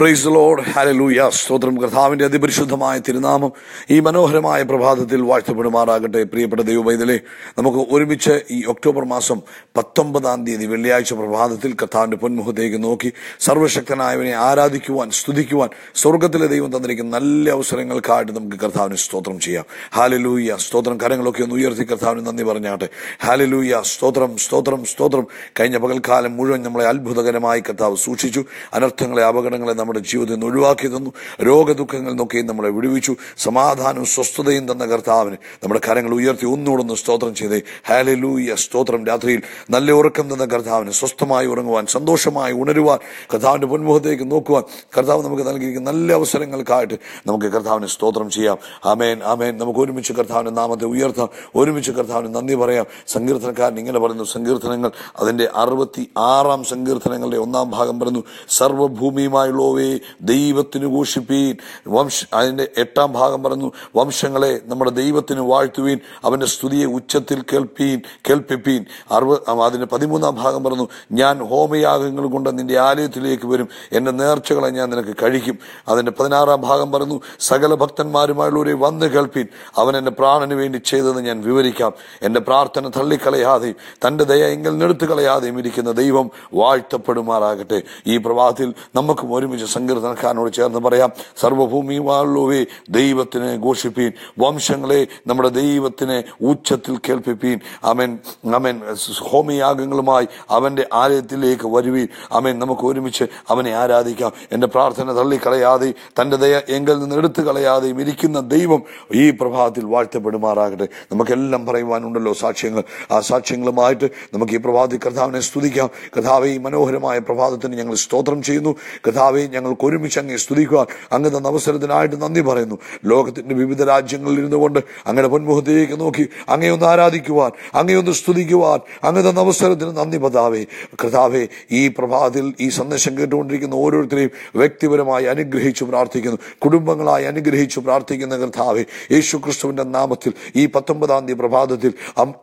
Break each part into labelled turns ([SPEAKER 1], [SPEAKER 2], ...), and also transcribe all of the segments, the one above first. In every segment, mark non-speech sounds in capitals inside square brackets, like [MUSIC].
[SPEAKER 1] price load hallelujah സ്തോത്രം കർത്താവിന്റെ അതിപരിശുദ്ധമായ തിരുനാമം ഈ മനോഹരമായ പ്രഭാതത്തിൽ വാഴ്ത്തപ്പെടുമാറാകട്ടെ പ്രിയപ്പെട്ട ദൈവവൈതലെ നമുക്ക് ഒരുമിച്ച് ഈ ഒക്ടോബർ മാസം പത്തൊമ്പതാം തീയതി വെള്ളിയാഴ്ച പ്രഭാതത്തിൽ കർത്താവിന്റെ പൊന്മുഖത്തേക്ക് നോക്കി സർവശക്തനായവനെ ആരാധിക്കുവാൻ സ്തുതിക്കുവാൻ സ്വർഗത്തിലെ ദൈവം തന്നിരിക്കുന്ന നല്ല അവസരങ്ങൾക്കായിട്ട് നമുക്ക് കർത്താവിന് സ്തോത്രം ചെയ്യാം ഹാലലൂയ സ്തോത്രം കരങ്ങളൊക്കെ ഒന്ന് ഉയർത്തി കർത്താവിന് നന്ദി പറഞ്ഞാട്ടെ ഹാലലൂയ സ്തോത്രം സ്തോത്രം സ്തോത്രം കഴിഞ്ഞ പകൽക്കാലം മുഴുവൻ നമ്മളെ അത്ഭുതകരമായി കർത്താവ് സൂക്ഷിച്ചു അനർത്ഥങ്ങളെ അപകടങ്ങളെ നമ്മുടെ ജീവിതത്തിൽ നിന്ന് ഒഴിവാക്കി തന്നു രോഗദുഃഖങ്ങളിൽ നിന്നൊക്കെയും നമ്മളെ വിടുവിച്ചു സമാധാനവും സ്വസ്ഥതയും തന്ന കർത്താവിന് നമ്മുടെ കരങ്ങൾ ഉയർത്തി ഒന്ന് സ്തോത്രം ചെയ്തേ ഹാലലൂയ സ്തോത്രം രാത്രിയിൽ നല്ല ഉറക്കം തന്ന കർത്താവിന് സ്വസ്ഥമായി ഉറങ്ങുവാൻ സന്തോഷമായി ഉണരുവാൻ കർത്താവിന്റെ മുൻമുഖത്തേക്ക് നോക്കുവാൻ കർത്താവ് നമുക്ക് നൽകിയിരിക്കുന്ന നല്ല അവസരങ്ങൾക്കായിട്ട് നമുക്ക് കർത്താവിന് സ്തോത്രം ചെയ്യാം ആമേൻ ആമേൻ നമുക്ക് ഒരുമിച്ച് കർത്താവിന് നാമത്തെ ഉയർത്താം ഒരുമിച്ച് കർത്താവിന് നന്ദി പറയാം സങ്കീർത്തനക്കാരൻ ഇങ്ങനെ പറയുന്നു സങ്കീർത്തനങ്ങൾ അതിന്റെ അറുപത്തി ആറാം സങ്കീർത്തനങ്ങളുടെ ഒന്നാം ഭാഗം പറയുന്നു സർവഭൂമിയുമായുള്ള യഹോവയെ ദൈവത്തിന് ഘോഷിപ്പീൻ വംശ അതിന്റെ എട്ടാം ഭാഗം പറഞ്ഞു വംശങ്ങളെ നമ്മുടെ ദൈവത്തിന് വാഴ്ത്തുവീൻ അവന്റെ സ്തുതിയെ ഉച്ചത്തിൽ കേൾപ്പീൻ കേൾപ്പിപ്പീൻ അറുപ അതിന്റെ പതിമൂന്നാം ഭാഗം പറഞ്ഞു ഞാൻ ഹോമയാഗങ്ങൾ കൊണ്ട് നിന്റെ ആലയത്തിലേക്ക് വരും എന്റെ നേർച്ചകളെ ഞാൻ നിനക്ക് കഴിക്കും അതിന്റെ പതിനാറാം ഭാഗം പറഞ്ഞു സകല ഭക്തന്മാരുമായുള്ളവരെ വന്ന് കേൾപ്പീൻ അവൻ എന്റെ പ്രാണന് വേണ്ടി ചെയ്തത് ഞാൻ വിവരിക്കാം എന്റെ പ്രാർത്ഥന തള്ളിക്കളയാതെയും തന്റെ ദയ എങ്കിൽ നെടുത്തുകളയാതെയും ഇരിക്കുന്ന ദൈവം വാഴ്ത്തപ്പെടുമാറാകട്ടെ ഈ പ്രവാഹത്തിൽ നമുക്കും ഒരുമിച്ച് പതിനഞ്ച് സങ്കീർത്തനക്കാരനോട് ചേർന്ന് പറയാം സർവഭൂമി വാളുവേ ദൈവത്തിനെ ഘോഷിപ്പീൻ വംശങ്ങളെ നമ്മുടെ ദൈവത്തിനെ ഉച്ചത്തിൽ കേൾപ്പിപ്പീൻ അമൻ അമൻ ഹോമയാഗങ്ങളുമായി അവന്റെ ആലയത്തിലേക്ക് വരുവീൻ അമൻ നമുക്ക് ഒരുമിച്ച് അവനെ ആരാധിക്കാം എന്റെ പ്രാർത്ഥന തള്ളിക്കളയാതെ തന്റെ ദയ എങ്കിൽ നിന്ന് എടുത്തു കളയാതെയും ഇരിക്കുന്ന ദൈവം ഈ പ്രഭാതത്തിൽ വാഴ്ത്തപ്പെടുമാറാകട്ടെ നമുക്കെല്ലാം പറയുവാനുണ്ടല്ലോ സാക്ഷ്യങ്ങൾ ആ സാക്ഷ്യങ്ങളുമായിട്ട് നമുക്ക് ഈ പ്രഭാതി കഥാവിനെ സ്തുതിക്കാം കഥാവെ ഈ മനോഹരമായ പ്രഭാതത്തിന് ഞങ്ങൾ സ്തോത്രം ചെയ്യുന്നു കഥാവേ ഞങ്ങൾക്ക് ഒരുമിച്ച് അങ്ങനെ സ്തുതിക്കുവാൻ അങ്ങ് അവസരത്തിനായിട്ട് നന്ദി പറയുന്നു ലോകത്തിന്റെ വിവിധ രാജ്യങ്ങളിൽ ഇരുന്നു കൊണ്ട് അങ്ങയുടെ പൊന്മുഖത്തേക്ക് നോക്കി അങ്ങേ ഒന്ന് ആരാധിക്കുവാൻ അങ്ങേ ഒന്ന് സ്തുതിക്കുവാൻ അങ്ങ് അവസരത്തിന് നന്ദി പതാവേ കർത്താവേ ഈ പ്രഭാതത്തിൽ ഈ സന്ദേശം കേട്ടുകൊണ്ടിരിക്കുന്ന ഓരോരുത്തരെയും വ്യക്തിപരമായി അനുഗ്രഹിച്ചു പ്രാർത്ഥിക്കുന്നു കുടുംബങ്ങളായി അനുഗ്രഹിച്ചു പ്രാർത്ഥിക്കുന്ന കർത്താവേ യേശു ക്രിസ്തുവിന്റെ നാമത്തിൽ ഈ പത്തൊമ്പതാം തീയതി പ്രഭാതത്തിൽ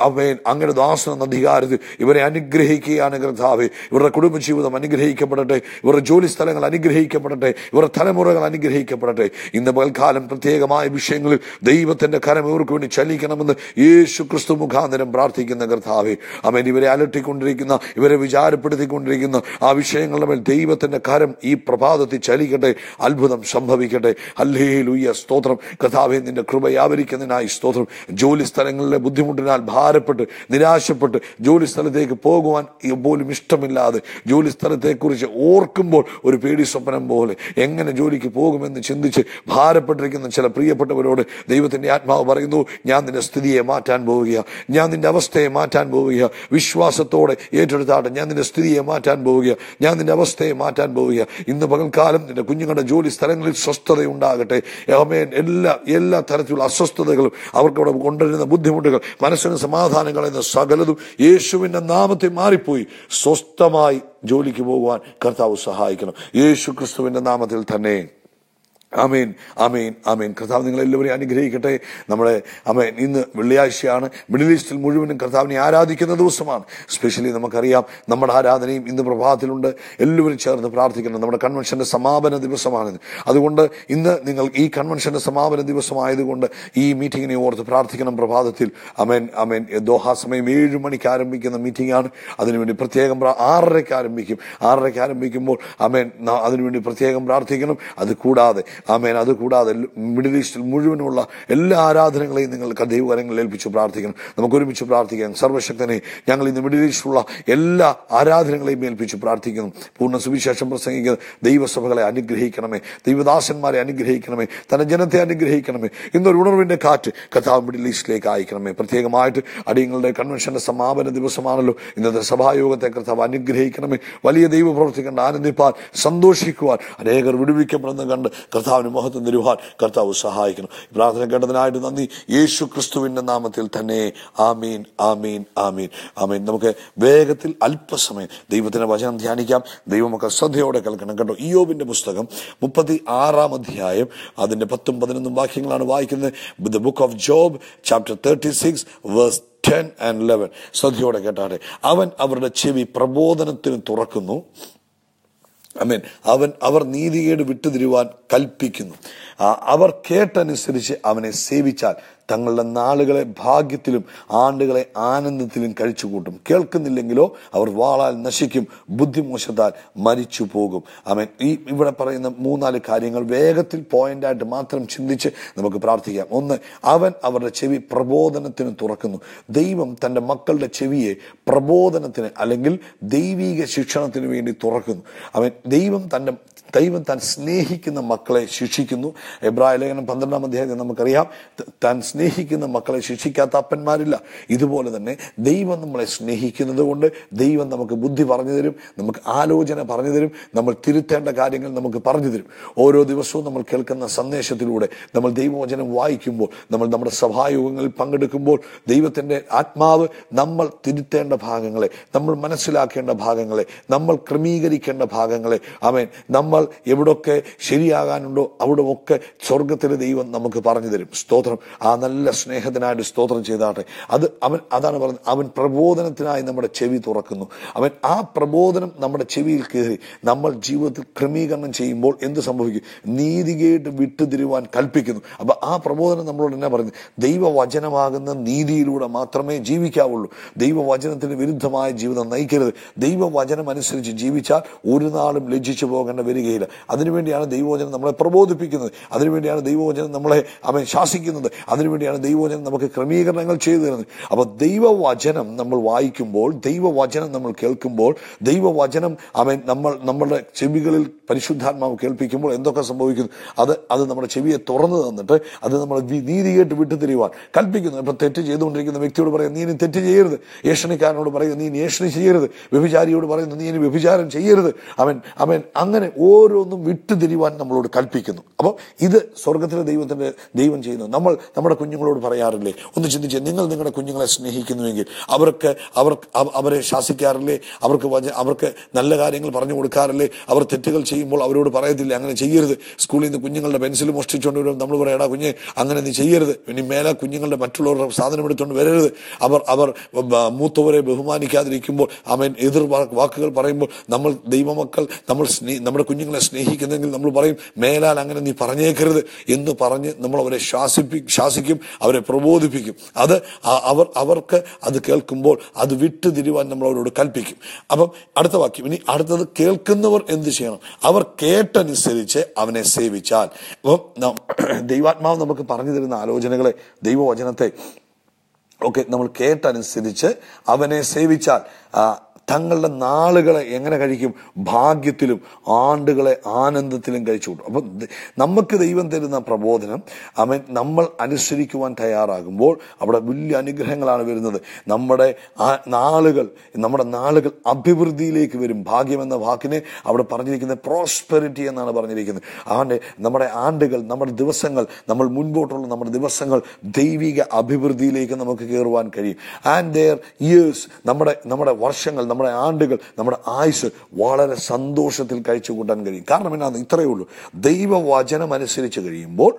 [SPEAKER 1] അമ്മേൻ അങ്ങയുടെ ദാസന അധികാരത്തിൽ ഇവരെ അനുഗ്രഹിക്കുകയാണ് കർത്താവെ ഇവരുടെ കുടുംബജീവിതം അനുഗ്രഹിക്കപ്പെടട്ടെ ഇവരുടെ ജോലി സ്ഥലങ്ങൾ അനുഗ്രഹിക്കും അനുഗ്രഹിക്കപ്പെടട്ടെ ഇവരുടെ തലമുറകൾ അനുഗ്രഹിക്കപ്പെടട്ടെ ഇന്ന് പൽക്കാലം പ്രത്യേകമായ വിഷയങ്ങളിൽ ദൈവത്തിന്റെ കരം ഇവർക്ക് വേണ്ടി ചലിക്കണമെന്ന് യേശു ക്രിസ്തു മുഖാന്തരം പ്രാർത്ഥിക്കുന്ന കർത്താവെ അവൻ ഇവരെ അലട്ടിക്കൊണ്ടിരിക്കുന്ന ഇവരെ വിചാരപ്പെടുത്തിക്കൊണ്ടിരിക്കുന്ന ആ വിഷയങ്ങളുടെ മേൽ ദൈവത്തിന്റെ കരം ഈ പ്രഭാതത്തിൽ ചലിക്കട്ടെ അത്ഭുതം സംഭവിക്കട്ടെ അല്ലേ ലുയ്യ സ്തോത്രം കഥാവെ നിന്റെ കൃപയാവരിക്കുന്നതിനായി സ്തോത്രം ജോലി സ്ഥലങ്ങളിലെ ബുദ്ധിമുട്ടിനാൽ ഭാരപ്പെട്ട് നിരാശപ്പെട്ട് ജോലി സ്ഥലത്തേക്ക് പോകുവാൻ പോലും ഇഷ്ടമില്ലാതെ ജോലി സ്ഥലത്തെക്കുറിച്ച് ഓർക്കുമ്പോൾ ഒരു പേടി സ്വപ്നം സ്വപ്നം പോലെ എങ്ങനെ ജോലിക്ക് പോകുമെന്ന് ചിന്തിച്ച് ഭാരപ്പെട്ടിരിക്കുന്ന ചില പ്രിയപ്പെട്ടവരോട് ദൈവത്തിൻ്റെ ആത്മാവ് പറയുന്നു ഞാൻ നിന്റെ സ്ഥിതിയെ മാറ്റാൻ പോവുകയാണ് ഞാൻ നിന്റെ അവസ്ഥയെ മാറ്റാൻ പോവുകയാണ് വിശ്വാസത്തോടെ ഏറ്റെടുത്താട്ടെ ഞാൻ നിന്റെ സ്ഥിതിയെ മാറ്റാൻ പോവുകയാണ് ഞാൻ നിന്റെ അവസ്ഥയെ മാറ്റാൻ പോവുകയാണ് ഇന്ന് പകൽക്കാലം നിന്റെ കുഞ്ഞുങ്ങളുടെ ജോലി സ്ഥലങ്ങളിൽ ഉണ്ടാകട്ടെ അമേൻ എല്ലാ എല്ലാ തരത്തിലുള്ള അസ്വസ്ഥതകളും അവർക്കവിടെ കൊണ്ടുവരുന്ന ബുദ്ധിമുട്ടുകൾ മനസ്സിന് സമാധാനങ്ങൾ എന്ന സകലതും യേശുവിൻ്റെ നാമത്തെ മാറിപ്പോയി സ്വസ്ഥമായി ജോലിക്ക് പോകുവാൻ കർത്താവ് സഹായിക്കണം യേശു ക്രിസ്തുവിൻ്റെ നാമത്തിൽ തന്നെ ആമീൻ ആമീൻ ആമീൻ കർത്താവ് നിങ്ങളെല്ലാവരെയും അനുഗ്രഹിക്കട്ടെ നമ്മുടെ അമേൻ ഇന്ന് വെള്ളിയാഴ്ചയാണ് മിഡിൽ ഈസ്റ്റിൽ മുഴുവനും കർത്താവിനെ ആരാധിക്കുന്ന ദിവസമാണ് സ്പെഷ്യലി നമുക്കറിയാം നമ്മുടെ ആരാധനയും ഇന്ന് പ്രഭാതത്തിലുണ്ട് എല്ലാവരും ചേർന്ന് പ്രാർത്ഥിക്കണം നമ്മുടെ കൺവെൻഷന്റെ സമാപന ദിവസമാണ് അതുകൊണ്ട് ഇന്ന് നിങ്ങൾ ഈ കൺവെൻഷന്റെ സമാപന ദിവസമായതുകൊണ്ട് ഈ മീറ്റിങ്ങിനെ ഓർത്ത് പ്രാർത്ഥിക്കണം പ്രഭാതത്തിൽ അമേൻ അമേൻ ദോഹാ സമയം ഏഴ് മണിക്ക് ആരംഭിക്കുന്ന മീറ്റിംഗാണ് അതിനുവേണ്ടി പ്രത്യേകം ആറരയ്ക്ക് ആരംഭിക്കും ആറരയ്ക്ക് ആരംഭിക്കുമ്പോൾ അമേൻ അതിനുവേണ്ടി പ്രത്യേകം പ്രാർത്ഥിക്കണം അത് കൂടാതെ ആമേൻ അതുകൂടാതെ മിഡിൽ ഈസ്റ്റിൽ മുഴുവനുള്ള എല്ലാ ആരാധനകളെയും നിങ്ങൾക്ക് ദൈവകരങ്ങളിൽ ഏൽപ്പിച്ച് പ്രാർത്ഥിക്കണം നമുക്ക് ഒരുമിച്ച് പ്രാർത്ഥിക്കാം സർവശക്തനെ ഞങ്ങൾ ഇന്ന് മിഡിൽ ഈസ്റ്റിലുള്ള എല്ലാ ആരാധനകളെയും ഏൽപ്പിച്ച് പ്രാർത്ഥിക്കുന്നു പൂർണ്ണ സുവിശേഷം പ്രസംഗിക്കുന്ന ദൈവസഭകളെ അനുഗ്രഹിക്കണമേ ദൈവദാസന്മാരെ അനുഗ്രഹിക്കണമേ തന്റെ ജനത്തെ അനുഗ്രഹിക്കണമേ ഇന്നൊരു ഉണർവിന്റെ കാറ്റ് കഥാവ് മിഡിൽ ഈസ്റ്റിലേക്ക് അയക്കണമേ പ്രത്യേകമായിട്ട് അടിയങ്ങളുടെ കൺവെൻഷന്റെ സമാപന ദിവസമാണല്ലോ ഇന്നത്തെ സഭായോഗത്തെ കർത്താവ് അനുഗ്രഹിക്കണമേ വലിയ ദൈവപ്രവർത്തി കണ്ട് ആനന്ദിപ്പാൻ സന്തോഷിക്കുവാൻ അനേകർ വിടുവിക്കപ്പെടുന്നത് കണ്ട് കർത്താവ് കർത്താവിന് മഹത്വം തരുവാൻ കർത്താവ് സഹായിക്കണം പ്രാർത്ഥന കേട്ടതിനായിട്ട് നന്ദി യേശു ക്രിസ്തുവിൻ്റെ നാമത്തിൽ തന്നെ ആമീൻ ആമീൻ ആമീൻ ആമീൻ നമുക്ക് വേഗത്തിൽ അല്പസമയം ദൈവത്തിൻ്റെ വചനം ധ്യാനിക്കാം ദൈവമൊക്കെ ശ്രദ്ധയോടെ കേൾക്കണം കേട്ടോ ഇയോബിൻ്റെ പുസ്തകം മുപ്പത്തി ആറാം അധ്യായം അതിൻ്റെ പത്തും പതിനൊന്നും വാക്യങ്ങളാണ് വായിക്കുന്നത് the book of Job chapter thirty six verse ten and eleven ശ്രദ്ധയോടെ കേട്ടാട്ടെ അവൻ അവരുടെ ചെവി പ്രബോധനത്തിന് തുറക്കുന്നു മീൻ അവൻ അവർ നീതികേട് വിട്ടുതിരുവാൻ കൽപ്പിക്കുന്നു അവർ കേട്ടനുസരിച്ച് അവനെ സേവിച്ചാൽ തങ്ങളുടെ നാളുകളെ ഭാഗ്യത്തിലും ആണ്ടുകളെ ആനന്ദത്തിലും കഴിച്ചു കൂട്ടും കേൾക്കുന്നില്ലെങ്കിലോ അവർ വാളാൽ നശിക്കും ബുദ്ധിമോശത്താൽ മരിച്ചു പോകും അവൻ ഈ ഇവിടെ പറയുന്ന മൂന്നാല് കാര്യങ്ങൾ വേഗത്തിൽ പോയിന്റായിട്ട് മാത്രം ചിന്തിച്ച് നമുക്ക് പ്രാർത്ഥിക്കാം ഒന്ന് അവൻ അവരുടെ ചെവി പ്രബോധനത്തിന് തുറക്കുന്നു ദൈവം തൻ്റെ മക്കളുടെ ചെവിയെ പ്രബോധനത്തിന് അല്ലെങ്കിൽ ദൈവീക ശിക്ഷണത്തിന് വേണ്ടി തുറക്കുന്നു അവൻ ദൈവം തൻ്റെ ദൈവം താൻ സ്നേഹിക്കുന്ന മക്കളെ ശിക്ഷിക്കുന്നു എബ്രാഹിം ലേഖനം പന്ത്രണ്ടാം അധ്യായത്തിൽ നമുക്കറിയാം താൻ സ്നേഹിക്കുന്ന മക്കളെ ശിക്ഷിക്കാത്ത അപ്പന്മാരില്ല ഇതുപോലെ തന്നെ ദൈവം നമ്മളെ സ്നേഹിക്കുന്നത് കൊണ്ട് ദൈവം നമുക്ക് ബുദ്ധി പറഞ്ഞു തരും നമുക്ക് ആലോചന പറഞ്ഞു തരും നമ്മൾ തിരുത്തേണ്ട കാര്യങ്ങൾ നമുക്ക് പറഞ്ഞു തരും ഓരോ ദിവസവും നമ്മൾ കേൾക്കുന്ന സന്ദേശത്തിലൂടെ നമ്മൾ ദൈവവചനം വായിക്കുമ്പോൾ നമ്മൾ നമ്മുടെ സഭായോഗങ്ങളിൽ പങ്കെടുക്കുമ്പോൾ ദൈവത്തിൻ്റെ ആത്മാവ് നമ്മൾ തിരുത്തേണ്ട ഭാഗങ്ങളെ നമ്മൾ മനസ്സിലാക്കേണ്ട ഭാഗങ്ങളെ നമ്മൾ ക്രമീകരിക്കേണ്ട ഭാഗങ്ങളെ ആമേൻ നമ്മൾ നമ്മൾ എവിടൊക്കെ ശരിയാകാനുണ്ടോ അവിടെ ഒക്കെ സ്വർഗത്തിലെ ദൈവം നമുക്ക് പറഞ്ഞു തരും സ്തോത്രം ആ നല്ല സ്നേഹത്തിനായിട്ട് സ്തോത്രം ചെയ്താട്ടെ അത് അവൻ അതാണ് പറഞ്ഞത് അവൻ പ്രബോധനത്തിനായി നമ്മുടെ ചെവി തുറക്കുന്നു അവൻ ആ പ്രബോധനം നമ്മുടെ ചെവിയിൽ കയറി നമ്മൾ ജീവിതത്തിൽ ക്രമീകരണം ചെയ്യുമ്പോൾ എന്ത് സംഭവിക്കും നീതികേട്ട് വിട്ടുതിരുവാൻ കൽപ്പിക്കുന്നു അപ്പം ആ പ്രബോധനം നമ്മളോട് എന്നാ പറയുന്നത് ദൈവവചനമാകുന്ന നീതിയിലൂടെ മാത്രമേ ജീവിക്കാവുള്ളൂ ദൈവവചനത്തിന് വിരുദ്ധമായ ജീവിതം നയിക്കരുത് ദൈവവചനം അനുസരിച്ച് ജീവിച്ചാൽ ഒരു നാളും ലജ്ജിച്ചു പോകേണ്ട വരികയില്ല ചെയ്യുകയില്ല അതിനുവേണ്ടിയാണ് ദൈവവചനം നമ്മളെ പ്രബോധിപ്പിക്കുന്നത് അതിനുവേണ്ടിയാണ് ദൈവവചനം നമ്മളെ അവൻ ശാസിക്കുന്നത് അതിനുവേണ്ടിയാണ് ദൈവവചനം നമുക്ക് ക്രമീകരണങ്ങൾ ചെയ്തു തരുന്നത് അപ്പോൾ ദൈവവചനം നമ്മൾ വായിക്കുമ്പോൾ ദൈവവചനം നമ്മൾ കേൾക്കുമ്പോൾ ദൈവവചനം അവൻ നമ്മൾ നമ്മുടെ ചെവികളിൽ പരിശുദ്ധാത്മാവ് കേൾപ്പിക്കുമ്പോൾ എന്തൊക്കെ സംഭവിക്കുന്നു അത് അത് നമ്മുടെ ചെവിയെ തുറന്നു തന്നിട്ട് അത് നമ്മൾ നീതിയായിട്ട് തരുവാൻ കൽപ്പിക്കുന്നു ഇപ്പം തെറ്റ് ചെയ്തുകൊണ്ടിരിക്കുന്ന വ്യക്തിയോട് പറയാം നീ ഇനി തെറ്റ് ചെയ്യരുത് ഏഷണിക്കാരനോട് പറയുന്നു നീ ഇനി ഏഷണി ചെയ്യരുത് വ്യഭിചാരിയോട് പറയുന്നു നീ ഇനി വ്യഭിചാരം ചെയ്യരുത് അവൻ അവൻ അങ്ങനെ ഓ ഓരോന്നും വിട്ടുതിരിവാൻ നമ്മളോട് കൽപ്പിക്കുന്നു അപ്പോൾ ഇത് സ്വർഗത്തിലെ ദൈവത്തിൻ്റെ ദൈവം ചെയ്യുന്നു നമ്മൾ നമ്മുടെ കുഞ്ഞുങ്ങളോട് പറയാറില്ലേ ഒന്ന് ചിന്തിച്ച് നിങ്ങൾ നിങ്ങളുടെ കുഞ്ഞുങ്ങളെ സ്നേഹിക്കുന്നുവെങ്കിൽ അവർക്ക് അവർ അവരെ ശാസിക്കാറില്ലേ അവർക്ക് അവർക്ക് നല്ല കാര്യങ്ങൾ പറഞ്ഞു കൊടുക്കാറില്ലേ അവർ തെറ്റുകൾ ചെയ്യുമ്പോൾ അവരോട് പറയത്തില്ല അങ്ങനെ ചെയ്യരുത് സ്കൂളിൽ നിന്ന് കുഞ്ഞുങ്ങളുടെ പെൻസിൽ മോഷ്ടിച്ചുകൊണ്ട് വരും നമ്മൾ പറയാടാ കുഞ്ഞ് അങ്ങനെ നീ ചെയ്യരുത് ഇനി മേലെ കുഞ്ഞുങ്ങളുടെ മറ്റുള്ളവരുടെ സാധനം എടുത്തുകൊണ്ട് വരരുത് അവർ അവർ മൂത്തവരെ ബഹുമാനിക്കാതിരിക്കുമ്പോൾ അവൻ എതിർ വാക്കുകൾ പറയുമ്പോൾ നമ്മൾ ദൈവമക്കൾ നമ്മൾ നമ്മുടെ കുഞ്ഞുങ്ങൾ നിങ്ങളെ സ്നേഹിക്കുന്നെങ്കിൽ നമ്മൾ പറയും മേലാൽ അങ്ങനെ നീ പറഞ്ഞേക്കരുത് എന്ന് പറഞ്ഞ് നമ്മൾ അവരെ ശ്വാസിപ്പി ശാസിക്കും അവരെ പ്രബോധിപ്പിക്കും അത് അവർ അവർക്ക് അത് കേൾക്കുമ്പോൾ അത് വിട്ടുതിരിവാൻ നമ്മൾ അവരോട് കൽപ്പിക്കും അപ്പം അടുത്ത വാക്യം ഇനി അടുത്തത് കേൾക്കുന്നവർ എന്ത് ചെയ്യണം അവർ കേട്ടനുസരിച്ച് അവനെ സേവിച്ചാൽ അപ്പം [CLEARS THROAT] ദൈവാത്മാവ് നമുക്ക് പറഞ്ഞു തരുന്ന ആലോചനകളെ ദൈവവചനത്തെ ഓക്കെ നമ്മൾ കേട്ടനുസരിച്ച് അവനെ സേവിച്ചാൽ തങ്ങളുടെ നാളുകളെ എങ്ങനെ കഴിക്കും ഭാഗ്യത്തിലും ആണ്ടുകളെ ആനന്ദത്തിലും കഴിച്ചു കൂട്ടും അപ്പം നമുക്ക് ദൈവം തരുന്ന പ്രബോധനം അവൻ നമ്മൾ അനുസരിക്കുവാൻ തയ്യാറാകുമ്പോൾ അവിടെ വലിയ അനുഗ്രഹങ്ങളാണ് വരുന്നത് നമ്മുടെ ആ നാളുകൾ നമ്മുടെ നാളുകൾ അഭിവൃദ്ധിയിലേക്ക് വരും ഭാഗ്യം എന്ന വാക്കിനെ അവിടെ പറഞ്ഞിരിക്കുന്നത് പ്രോസ്പെറിറ്റി എന്നാണ് പറഞ്ഞിരിക്കുന്നത് അവൻ്റെ നമ്മുടെ ആണ്ടുകൾ നമ്മുടെ ദിവസങ്ങൾ നമ്മൾ മുൻപോട്ടുള്ള നമ്മുടെ ദിവസങ്ങൾ ദൈവിക അഭിവൃദ്ധിയിലേക്ക് നമുക്ക് കയറുവാൻ കഴിയും ആൻഡ് ദയർ ഇയേഴ്സ് നമ്മുടെ നമ്മുടെ വർഷങ്ങൾ നമ്മുടെ ആണ്ടുകൾ നമ്മുടെ ആയുസ് വളരെ സന്തോഷത്തിൽ കഴിച്ചു കൂട്ടാൻ കഴിയും കാരണം എന്നാന്ന് ഇത്രയേ ഉള്ളൂ ദൈവവചനം അനുസരിച്ച് കഴിയുമ്പോൾ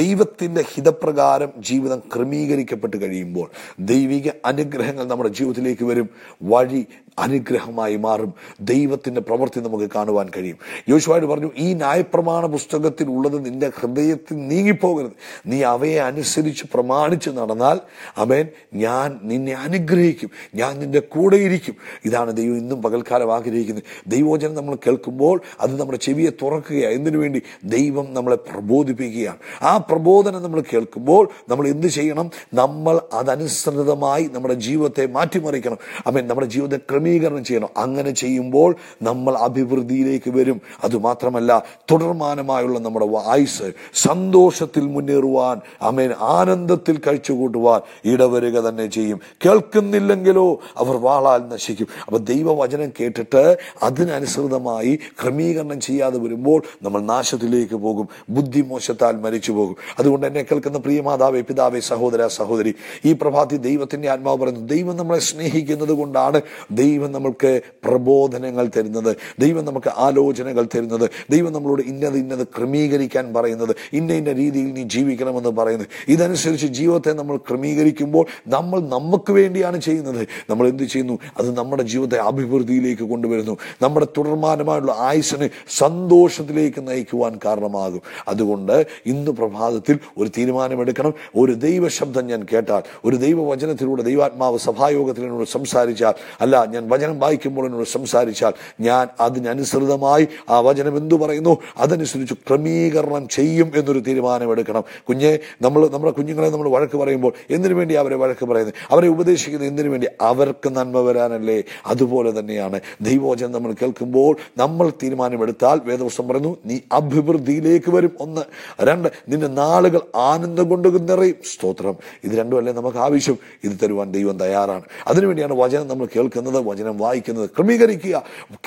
[SPEAKER 1] ദൈവത്തിൻ്റെ ഹിതപ്രകാരം ജീവിതം ക്രമീകരിക്കപ്പെട്ട് കഴിയുമ്പോൾ ദൈവിക അനുഗ്രഹങ്ങൾ നമ്മുടെ ജീവിതത്തിലേക്ക് വരും വഴി അനുഗ്രഹമായി മാറും ദൈവത്തിൻ്റെ പ്രവൃത്തി നമുക്ക് കാണുവാൻ കഴിയും യോശുവായിട്ട് പറഞ്ഞു ഈ ന്യായപ്രമാണ പുസ്തകത്തിൽ ഉള്ളത് നിന്റെ ഹൃദയത്തിൽ നീങ്ങിപ്പോകരുത് നീ അവയെ അനുസരിച്ച് പ്രമാണിച്ച് നടന്നാൽ അമേൻ ഞാൻ നിന്നെ അനുഗ്രഹിക്കും ഞാൻ നിന്റെ കൂടെയിരിക്കും ഇതാണ് ദൈവം ഇന്നും പകൽക്കാലം ആഗ്രഹിക്കുന്നത് ദൈവോചനം നമ്മൾ കേൾക്കുമ്പോൾ അത് നമ്മുടെ ചെവിയെ തുറക്കുകയാണ് എന്തിനു വേണ്ടി ദൈവം നമ്മളെ പ്രബോധിപ്പിക്കുകയാണ് ആ പ്രബോധനം നമ്മൾ കേൾക്കുമ്പോൾ നമ്മൾ എന്ത് ചെയ്യണം നമ്മൾ അതനുസൃതമായി നമ്മുടെ ജീവിതത്തെ മാറ്റിമറിക്കണം അമേൻ നമ്മുടെ ജീവിതത്തെ ക്രമീ ക്രമീകരണം ചെയ്യണം അങ്ങനെ ചെയ്യുമ്പോൾ നമ്മൾ അഭിവൃദ്ധിയിലേക്ക് വരും അതുമാത്രമല്ല തുടർമാനമായുള്ള നമ്മുടെ വായുസ് സന്തോഷത്തിൽ മുന്നേറുവാൻ അമേൻ ആനന്ദത്തിൽ കഴിച്ചുകൂട്ടുവാൻ ഇടവരുക തന്നെ ചെയ്യും കേൾക്കുന്നില്ലെങ്കിലോ അവർ വാളാൽ നശിക്കും അപ്പൊ ദൈവവചനം കേട്ടിട്ട് അതിനനുസൃതമായി ക്രമീകരണം ചെയ്യാതെ വരുമ്പോൾ നമ്മൾ നാശത്തിലേക്ക് പോകും ബുദ്ധിമോശത്താൽ മരിച്ചു പോകും അതുകൊണ്ട് എന്നെ കേൾക്കുന്ന പ്രിയ മാതാവേ പിതാവേ സഹോദര സഹോദരി ഈ പ്രഭാതി ദൈവത്തിന്റെ ആത്മാവ് പറയുന്നു ദൈവം നമ്മളെ സ്നേഹിക്കുന്നത് കൊണ്ടാണ് ദൈവം ദൈവം നമ്മൾക്ക് പ്രബോധനങ്ങൾ തരുന്നത് ദൈവം നമുക്ക് ആലോചനകൾ തരുന്നത് ദൈവം നമ്മളോട് ഇന്നത് ഇന്നത് ക്രമീകരിക്കാൻ പറയുന്നത് ഇന്ന ഇന്ന രീതിയിൽ നീ ജീവിക്കണമെന്ന് പറയുന്നത് ഇതനുസരിച്ച് ജീവിതത്തെ നമ്മൾ ക്രമീകരിക്കുമ്പോൾ നമ്മൾ നമുക്ക് വേണ്ടിയാണ് ചെയ്യുന്നത് നമ്മൾ എന്ത് ചെയ്യുന്നു അത് നമ്മുടെ ജീവിതത്തെ അഭിവൃദ്ധിയിലേക്ക് കൊണ്ടുവരുന്നു നമ്മുടെ തുടർമാനമായുള്ള ആയുസിന് സന്തോഷത്തിലേക്ക് നയിക്കുവാൻ കാരണമാകും അതുകൊണ്ട് ഇന്ന് പ്രഭാതത്തിൽ ഒരു തീരുമാനമെടുക്കണം ഒരു ദൈവശബ്ദം ഞാൻ കേട്ടാൽ ഒരു ദൈവവചനത്തിലൂടെ ദൈവാത്മാവ് സഭായോഗത്തിനോട് സംസാരിച്ചാൽ അല്ല ഞാൻ വചനം വായിക്കുമ്പോൾ എന്നോട് സംസാരിച്ചാൽ ഞാൻ അതിനനുസൃതമായി ആ വചനം എന്തു പറയുന്നു അതനുസരിച്ച് ക്രമീകരണം ചെയ്യും എന്നൊരു തീരുമാനമെടുക്കണം കുഞ്ഞെ നമ്മൾ നമ്മുടെ കുഞ്ഞുങ്ങളെ നമ്മൾ വഴക്ക് പറയുമ്പോൾ എന്തിനു വേണ്ടി അവരെ വഴക്ക് പറയുന്നത് അവരെ ഉപദേശിക്കുന്നത് എന്തിനു വേണ്ടി അവർക്ക് നന്മ വരാനല്ലേ അതുപോലെ തന്നെയാണ് ദൈവോചനം നമ്മൾ കേൾക്കുമ്പോൾ നമ്മൾ തീരുമാനമെടുത്താൽ വേദവസം പറയുന്നു നീ അഭിവൃദ്ധിയിലേക്ക് വരും ഒന്ന് രണ്ട് നിന്റെ നാളുകൾ ആനന്ദം കൊണ്ട് നിറയും സ്തോത്രം ഇത് രണ്ടുമല്ലേ നമുക്ക് ആവശ്യം ഇത് തരുവാൻ ദൈവം തയ്യാറാണ് അതിനുവേണ്ടിയാണ് വചനം നമ്മൾ കേൾക്കുന്നത് വചനം വായിക്കുന്നത് ക്രമീകരിക്കുക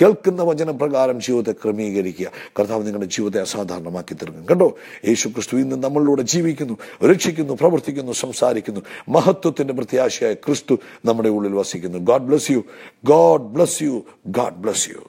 [SPEAKER 1] കേൾക്കുന്ന വചനപ്രകാരം ജീവിതത്തെ ക്രമീകരിക്കുക കർത്താവ് നിങ്ങളുടെ ജീവിതത്തെ അസാധാരണമാക്കി തീർക്കും കേട്ടോ യേശു ക്രിസ്തു ഇന്ന് നമ്മളിലൂടെ ജീവിക്കുന്നു രക്ഷിക്കുന്നു പ്രവർത്തിക്കുന്നു സംസാരിക്കുന്നു മഹത്വത്തിന്റെ പ്രത്യാശയായ ക്രിസ്തു നമ്മുടെ ഉള്ളിൽ വസിക്കുന്നു God bless you God bless you God bless U